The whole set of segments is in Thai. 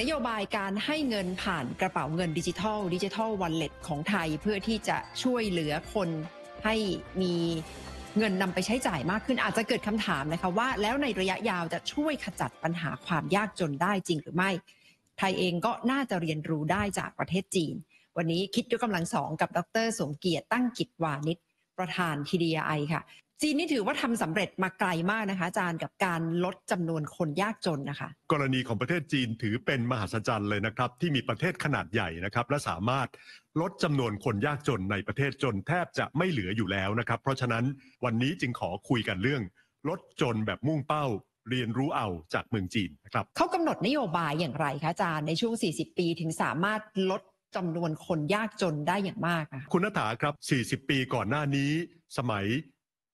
นโยบายการให้เงินผ่านกระเป๋าเงินดิจิทัลดิจิทัลวอลเล็ตของไทย เพื่อที่จะช่วยเหลือคนให้มีเงินนำไปใช้จ่ายมากขึ้นอาจจะเกิดคำถามนะคะว่าแล้วในระยะยาวจะช่วยขจัดปัญหาความยากจนได้จริงหรือไม่ ไทยเองก็น่าจะเรียนรู้ได้จากประเทศจีน วันนี้คิดด้วยกำลังสองกับดรสมเกียรติตั้งกิจวานิชประธาน TDI ค่ะจีนนี่ถือว่าทำสำเร็จมาไกลมากนะคะอาจารย์กับการลดจำนวนคนยากจนนะคะกรณีของประเทศจีนถือเป็นมหัศจรรย์เลยนะครับ ที่มีประเทศขนาดใหญ่นะครับ และสามารถลดจำนวนคนยากจนในประเทศจนแทบจะไม่เหลืออยู่แล้วนะครับ เพราะฉะนั้นวันนี้จึงขอคุยกันเรื่อง ลดจนแบบมุ่งเป้า เรียนรู้เอาจากเมืองจีนนะครับเขากำหนดนโยบายอย่างไรคะอาจารย์ในช่วง40 ปีถึงสามารถลดจำนวนคนยากจนได้อย่างมากคุณนัฐาครับ 40 ปีก่อนหน้านี้สมัย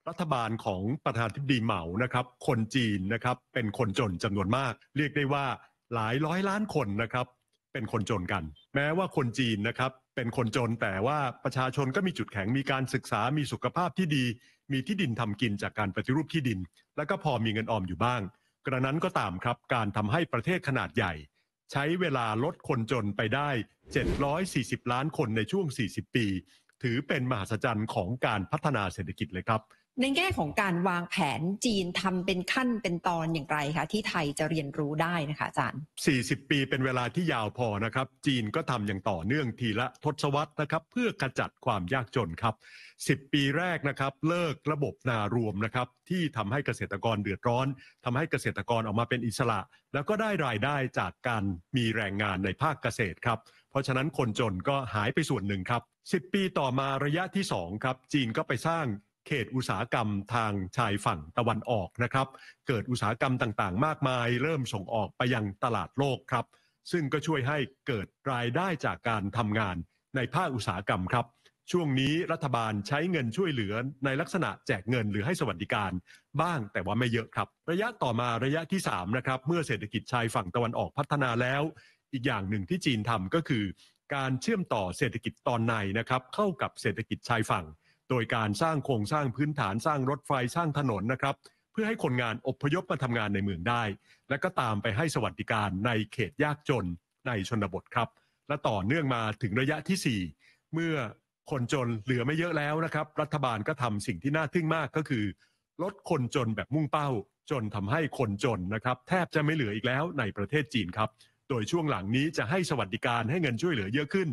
รัฐบาลของประธานทิบดีเหมานะครับ คนจีนนะครับเป็นคนจนจำนวนมาก เรียกได้ว่าหลายร้อยล้านคนนะครับเป็นคนจนกัน แม้ว่าคนจีนนะครับเป็นคนจนแต่ว่าประชาชนก็มีจุดแข็งมีการศึกษามีสุขภาพที่ดี มีที่ดินทำกินจากการปฏิรูปที่ดิน แล้วก็พอมีเงินออมอยู่บ้าง กระนั้นก็ตามครับการทำให้ประเทศขนาดใหญ่ ใช้เวลาลดคนจนไปได้ 740 ล้านคนในช่วง 40 ปี ถือเป็นมหาศจรรย์ของการพัฒนาเศรษฐกิจเลยครับในแง่ของการวางแผนจีนทำเป็นขั้นเป็นตอนอย่างไรคะที่ไทยจะเรียนรู้ได้นะคะอาจารย์ 40 ปีเป็นเวลาที่ยาวพอนะครับ จีนก็ทำอย่างต่อเนื่องทีละทศวรรษนะครับ เพื่อขจัดความยากจนครับ 10 ปีแรกนะครับเลิกระบบนารวมนะครับ ที่ทำให้เกษตรกรเดือดร้อน ทำให้เกษตรกรออกมาเป็นอิสระ แล้วก็ได้รายได้จากการมีแรงงานในภาคเกษตรครับเพราะฉะนั้นคนจนก็หายไปส่วนหนึ่งครับ10ปีต่อมาระยะที่2ครับ จีนก็ไปสร้างเขตอุตสาหกรรมทางชายฝั่งตะวันออกนะครับเกิดอุตสาหกรรมต่างๆ มากมาย เริ่มส่งออกไปยังตลาดโลกครับซึ่งก็ช่วยให้เกิดรายได้จากการทำงาน ในภาคอุตสาหกรรมครับ ช่วงนี้รัฐบาลใช้เงินช่วยเหลือในลักษณะแจกเงินหรือให้สวัสดิการบ้างแต่ว่าไม่เยอะครับ ระยะต่อมาระยะที่3นะครับเมื่อเศรษฐกิจชายฝั่งตะวันออกพัฒนาแล้ว อีกอย่างหนึ่งที่จีนทำก็คือ การเชื่อมต่อเศรษฐกิจตอนในนะครับเข้ากับเศรษฐกิจชายฝั่งโดยการสร้างโครงสร้างพื้นฐานสร้างรถไฟสร้างถนนนะครับเพื่อให้คนงานอบพยพมาทำงานในเมืองได้ และก็ตามไปให้สวัสดิการในเขตยากจนในชนบทครับ และต่อเนื่องมาถึงระยะที่ 4 เมื่อคนจนเหลือไม่เยอะแล้วนะครับรัฐบาลก็ทำสิ่งที่น่าทึ่งมากก็คือลดคนจนแบบมุ่งเป้าจนทำให้คนจนนะครับแทบจะไม่เหลืออีกแล้วในประเทศจีนครับ โดยช่วงหลังนี้จะให้สวัสดิการให้เงินช่วยเหลือเยอะขึ้น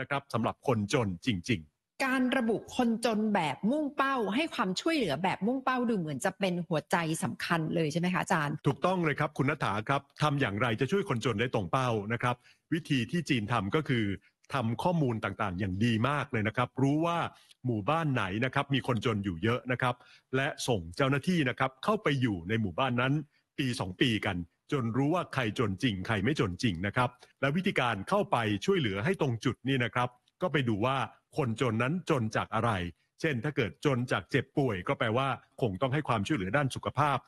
นะครับสำหรับคนจนจริง ๆการระบุคนจนแบบมุ่งเป้า ให้ความช่วยเหลือแบบมุ่งเป้าดูเหมือนจะเป็นหัวใจสำคัญเลยใช่ไหมคะอาจารย์ ถูกต้องเลยครับคุณนัฐาครับทำอย่างไรจะช่วยคนจนได้ตรงเป้านะครับ วิธีที่จีนทำก็คือทำข้อมูลต่างๆ อย่างดีมากเลยนะครับ รู้ว่าหมู่บ้านไหนนะครับมีคนจนอยู่เยอะนะครับ และส่งเจ้าหน้าที่นะครับเข้าไปอยู่ในหมู่บ้านนั้น ปี 2 ปีกัน จนรู้ว่าใครจนจริงใครไม่จนจริงนะครับ และวิธีการเข้าไปช่วยเหลือให้ตรงจุดนี่นะครับก็ไปดูว่าคนจนนั้นจนจากอะไร เช่น ถ้าเกิดจนจากเจ็บป่วย ก็แปลว่า คงต้องให้ความช่วยเหลือด้านสุขภาพ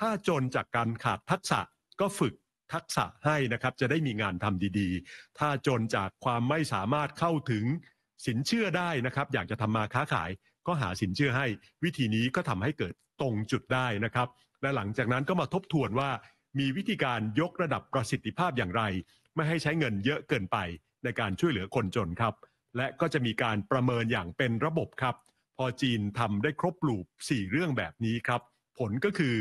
ถ้าจนจากการขาดทักษะก็ฝึกทักษะให้นะครับจะได้มีงานทำดี ๆ ถ้าจนจากความไม่สามารถเข้าถึงสินเชื่อได้นะครับ อยากจะทำมาค้าขาย ก็หาสินเชื่อให้ วิธีนี้ก็ทำให้เกิดตรงจุดได้นะครับ และหลังจากนั้นก็มาทบทวนว่า มีวิธีการยกระดับประสิทธิภาพอย่างไร ไม่ให้ใช้เงินเยอะเกินไปในการช่วยเหลือคนจนครับและก็จะมีการประเมินอย่างเป็นระบบครับ พอจีนทำได้ครบลูป 4 เรื่องแบบนี้ครับ ผลก็คือ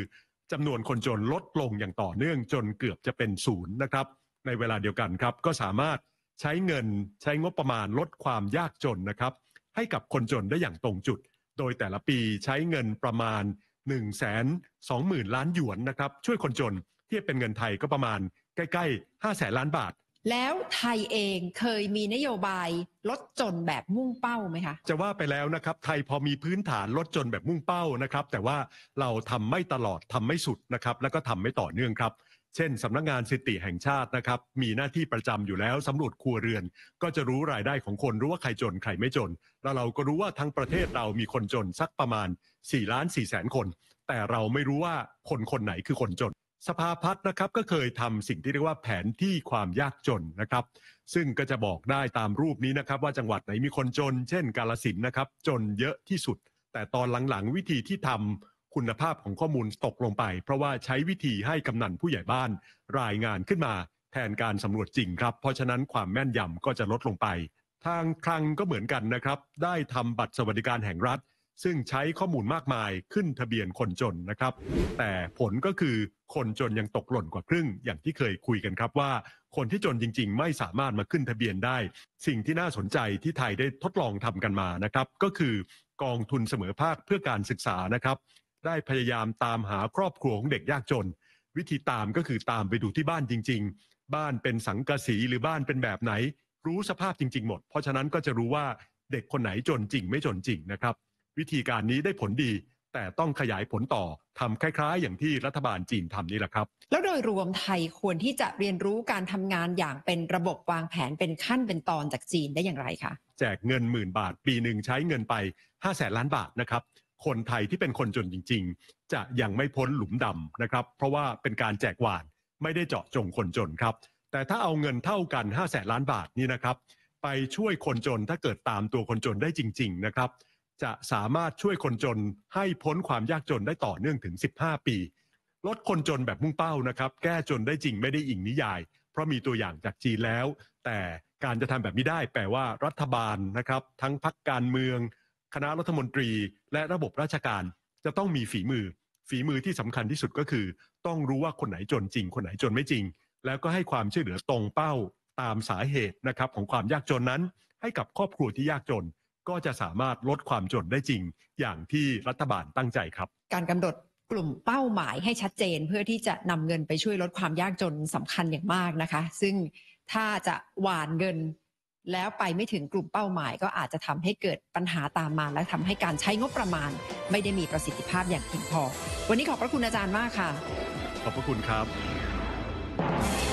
จำนวนคนจนลดลงอย่างต่อเนื่องจนเกือบจะเป็นศูนย์นะครับในเวลาเดียวกันครับ ก็สามารถใช้เงินใช้งบประมาณลดความยากจนนะครับให้กับคนจนได้อย่างตรงจุด โดยแต่ละปีใช้เงินประมาณ 1 2 0 0 0 0 ล้านหยวนนะครับช่วยคนจนที่เป็นเงินไทยก็ประมาณ ใกล้ๆ5าแสนล้านบาทแล้วไทยเองเคยมีนโยบายลดจนแบบมุ่งเป้าไหมคะ จะว่าไปแล้วนะครับไทยพอมีพื้นฐานลดจนแบบมุ่งเป้านะครับแต่ว่าเราทำไม่ตลอดทำไม่สุดนะครับแล้วก็ทำไม่ต่อเนื่องครับเช่นสำนักงงานสิติแห่งชาตินะครับมีหน้าที่ประจำอยู่แล้วสำรวจครัวเรือน ก็จะรู้รายได้ของคนรู้ว่าใครจนใครไม่จน แล้วเราก็รู้ว่าทั้งประเทศเรามีคนจนสักประมาณ4ล้าน4แสนคน แต่เราไม่รู้ว่าคนคนไหนคือคนจนสภาพัฒน์นะครับก็เคยทำสิ่งที่เรียกว่าแผนที่ความยากจนนะครับซึ่งก็จะบอกได้ตามรูปนี้นะครับว่าจังหวัดไหนมีคนจน เช่นกาลสินนะครับ จนเยอะที่สุด แต่ตอนหลังๆวิธีที่ทำคุณภาพของข้อมูลตกลงไป เพราะว่าใช้วิธีให้กำนันผู้ใหญ่บ้านรายงานขึ้นมาแทนการสำรวจจริงครับ เพราะฉะนั้นความแม่นยำก็จะลดลงไป ทางคลังก็เหมือนกันนะครับได้ทำบัตรสวัสดิการแห่งรัฐซึ่งใช้ข้อมูลมากมายขึ้นทะเบียนคนจนนะครับ แต่ผลก็คือคนจนยังตกหล่นกว่าครึ่งอย่างที่เคยคุยกันครับว่า คนที่จนจริงๆ ไม่สามารถมาขึ้นทะเบียนได้ สิ่งที่น่าสนใจที่ไทยได้ทดลองทำกันมานะครับ ก็คือกองทุนเสมอภาคเพื่อการศึกษานะครับ ได้พยายามตามหาครอบครัวของเด็กยากจน วิธีตามก็คือตามไปดูที่บ้านจริง ๆ บ้านเป็นสังกะสีหรือบ้านเป็นแบบไหน รู้สภาพจริงๆ หมด เพราะฉะนั้นก็จะรู้ว่าเด็กคนไหนจนจริงไม่จนจริงนะครับวิธีการนี้ได้ผลดี แต่ต้องขยายผลต่อทำคล้าย ๆ อย่างที่รัฐบาลจีนทำนี่แหละครับ แล้วโดยรวมไทยควรที่จะเรียนรู้การทำงานอย่างเป็นระบบวางแผนเป็นขั้นเป็นตอนจากจีนได้อย่างไรคะแจกเงินหมื่นบาทปีหนึ่งใช้เงินไป5้าแสนล้านบาทนะครับ คนไทยที่เป็นคนจนจริง ๆ จะยังไม่พ้นหลุมดำนะครับ เพราะว่าเป็นการแจกหวานไม่ได้เจาะจงคนจนครับ แต่ถ้าเอาเงินเท่ากัน5้าแสนล้านบาทนี่นะครับ ไปช่วยคนจนถ้าเกิดตามตัวคนจนได้จริง ๆนะครับจะสามารถช่วยคนจนให้พ้นความยากจนได้ต่อเนื่องถึง 15 ปีลดคนจนแบบมุ่งเป้านะครับแก้จนได้จริงไม่ได้อิงนิยายเพราะมีตัวอย่างจากจีนแล้ว แต่การจะทำแบบนี้ได้แปลว่า รัฐบาลนะครับ ทั้งพักการเมือง คณะรัฐมนตรี และระบบราชการ จะต้องมีฝีมือ ฝีมือที่สำคัญที่สุดก็คือ ต้องรู้ว่าคนไหนจนจริง คนไหนจนไม่จริง แล้วก็ให้ความช่วยเหลือตรงเป้าตามสาเหตุนะครับของความยากจนนั้น ให้กับครอบครัวที่ยากจนก็จะสามารถลดความจนได้จริงอย่างที่รัฐบาลตั้งใจครับ การกำหนดกลุ่มเป้าหมายให้ชัดเจนเพื่อที่จะนำเงินไปช่วยลดความยากจนสำคัญอย่างมากนะคะ ซึ่งถ้าจะหวานเงิน แล้วไปไม่ถึงกลุ่มเป้าหมาย ก็อาจจะทำให้เกิดปัญหาตามมา และทำให้การใช้งบประมาณ ไม่ได้มีประสิทธิภาพอย่างเพียงพอ วันนี้ขอบพระคุณอาจารย์มากค่ะ ขอบพระคุณครับ